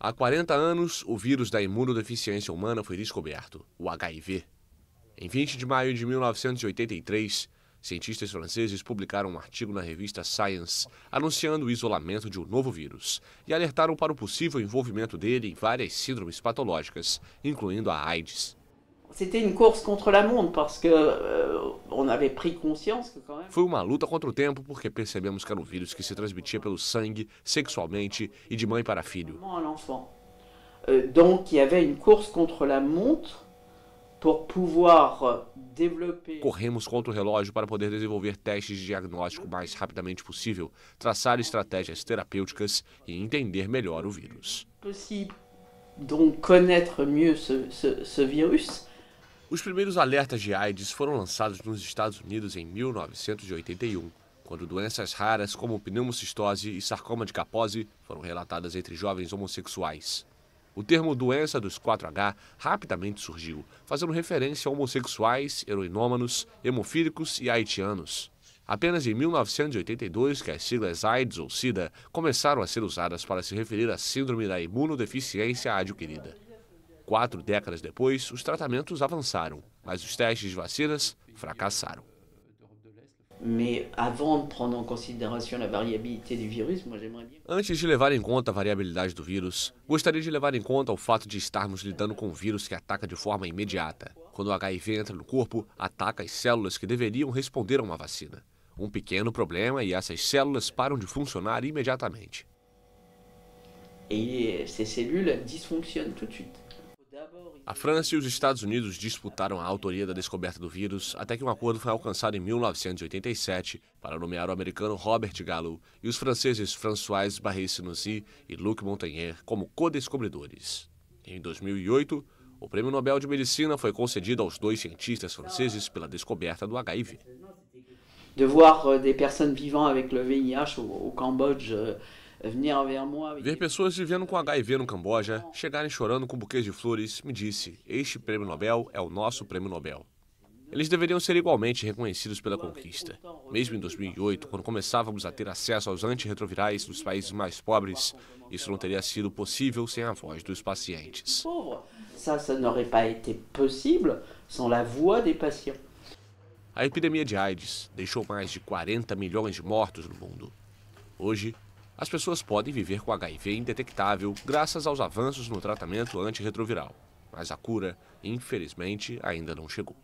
Há 40 anos, o vírus da imunodeficiência humana foi descoberto, o HIV. Em 20 de maio de 1983, cientistas franceses publicaram um artigo na revista Science anunciando o isolamento de um novo vírus e alertaram para o possível envolvimento dele em várias síndromes patológicas, incluindo a AIDS. C'était une course contre la montre parce que euh, on avait pris conscience que quand même... Foi uma luta contra o tempo porque percebemos que era um vírus que se transmitia pelo sangue, sexualmente e de mãe para filho. Então, donc il y avait une course contre la montre pour pouvoir euh, développer... Corremos contra o relógio para poder desenvolver testes de diagnóstico mais rapidamente possível, traçar estratégias terapêuticas e entender melhor o vírus. Possible. donc connaître mieux ce, ce, ce virus os primeiros alertas de AIDS foram lançados nos Estados Unidos em 1981, quando doenças raras como pneumocistose e sarcoma de Kaposi foram relatadas entre jovens homossexuais. O termo doença dos 4H rapidamente surgiu, fazendo referência a homossexuais, heroinômanos, hemofílicos e haitianos. Apenas em 1982 que as siglas AIDS ou SIDA começaram a ser usadas para se referir à síndrome da imunodeficiência adquirida. Quatro décadas depois, os tratamentos avançaram, mas os testes de vacinas fracassaram. Antes de levar em conta a variabilidade do vírus, gostaria de levar em conta o fato de estarmos lidando com um vírus que ataca de forma imediata. Quando o HIV entra no corpo, ataca as células que deveriam responder a uma vacina. Um pequeno problema e essas células param de funcionar imediatamente. E essas células desfuncionam tudo de suite. A França e os Estados Unidos disputaram a autoria da descoberta do vírus até que um acordo foi alcançado em 1987 para nomear o americano Robert Gallo e os franceses François Barré-Sinoussi e Luc Montagnier como co-descobridores. Em 2008, o Prêmio Nobel de Medicina foi concedido aos dois cientistas franceses pela descoberta do HIV. De ver pessoas vivendo com o VIH no Camboja. Ver pessoas vivendo com HIV no Camboja chegarem chorando com buquês de flores me disse: Este prêmio Nobel é o nosso prêmio Nobel. Eles deveriam ser igualmente reconhecidos pela conquista. Mesmo em 2008, assim, quando começávamos a ter acesso aos antirretrovirais dos países mais pobres, isso não teria sido possível sem a voz dos pacientes. A epidemia de AIDS deixou mais de 40 milhões de mortos no mundo. Hoje, as pessoas podem viver com HIV indetectável graças aos avanços no tratamento antirretroviral, mas a cura, infelizmente, ainda não chegou.